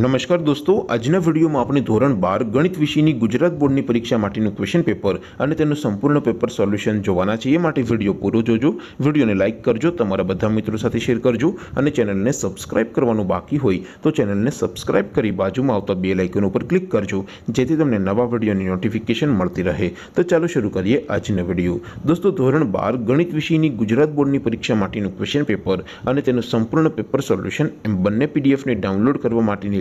નમસ્કાર દોસ્તો આજના વિડીયોમાં આપણે ધોરણ બાર ગણિત વિષયની ગુજરાત બોર્ડની પરીક્ષા માટેનું ક્વેશ્ચન પેપર અને તેનું સંપૂર્ણ પેપર સોલ્યુશન જોવાના છે એ માટે વિડીયો પૂરો જોજો વિડીયોને લાઇક કરજો તમારા બધા મિત્રો સાથે શેર કરજો અને ચેનલને સબસ્ક્રાઇબ કરવાનું બાકી હોય તો ચેનલને સબસ્ક્રાઇબ કરી બાજુમાં આવતા બે લાઇકન ઉપર ક્લિક કરજો જેથી તમને નવા વિડીયોની નોટિફિકેશન મળતી રહે તો ચાલો શરૂ કરીએ આજનો વિડીયો દોસ્તો ધોરણ બાર ગણિત વિષયની ગુજરાત બોર્ડની પરીક્ષા માટેનું ક્વેશ્ચન પેપર અને તેનું સંપૂર્ણ પેપર સોલ્યુશન એમ બંને પીડીએફને ડાઉનલોડ કરવા માટેની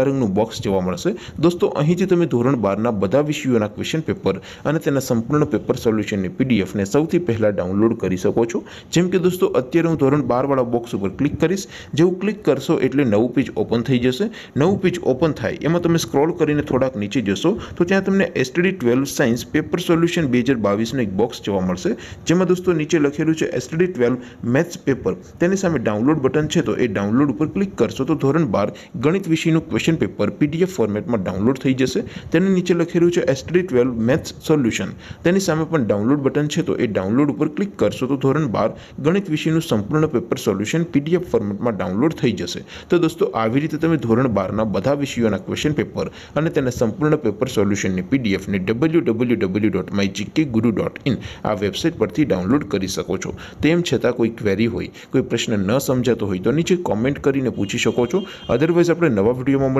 પીળા રંગનું બોક્સ જોવા મળશે દોસ્તો અહીંથી તમે ધોરણ બારના બધા વિષયોના ક્વેશ્ચન પેપર અને તેના સંપૂર્ણ પેપર સોલ્યુશનની પીડીએફને સૌથી પહેલાં ડાઉનલોડ કરી શકો છો જેમ કે દોસ્તો અત્યારે હું ધોરણ બારવાળા બોક્સ ઉપર ક્લિક કરીશ જેવું ક્લિક કરશો એટલે નવું પેજ ઓપન થઈ જશે નવું પેજ ઓપન થાય એમાં તમે સ્ક્રોલ કરીને થોડાક નીચે જશો તો ત્યાં તમને STD twelve science paper solution બે હજાર બાવીસનું એક બોક્સ જોવા મળશે જેમાં દોસ્તો નીચે લખેલું છે એસટીડી ટ્વેલ્વ મેથ્સ પેપર તેની સામે ડાઉનલોડ બટન છે તો એ ડાઉનલોડ ઉપર ક્લિક કરશો તો ધોરણ બાર ગણિત વિષયનું ક્વેશ્ચન ક્વેશ્ચન પેપર પીડીએફ ફોર્મેટમાં ડાઉનલોડ થઈ જશે તેની નીચે લખેલું છે એસટી ટ્વેલ્વ મેથ્સ સોલ્યુશન તેની સામે પણ ડાઉનલોડ બટન છે તો એ ડાઉનલોડ ઉપર ક્લિક કરશો તો ધોરણ બાર ગણિત વિષયનું સંપૂર્ણ પેપર સોલ્યુશન પીડીએફ ફોર્મેટમાં ડાઉનલોડ થઈ જશે તો દોસ્તો આવી રીતે તમે ધોરણ બારના બધા વિષયોના ક્વેશ્ચન પેપર અને તેના સંપૂર્ણ પેપર સોલ્યુશનની પીડીએફને W W W dot my GK guru dot in આ વેબસાઇટ પરથી ડાઉનલોડ કરી શકો છો તેમ છતાં કોઈ ક્વેરી હોય કોઈ પ્રશ્ન ન સમજાતો હોય તો નીચે કોમેન્ટ કરીને પૂછી શકો છો અધરવાઇઝ આપણે નવા વિડીયોમાં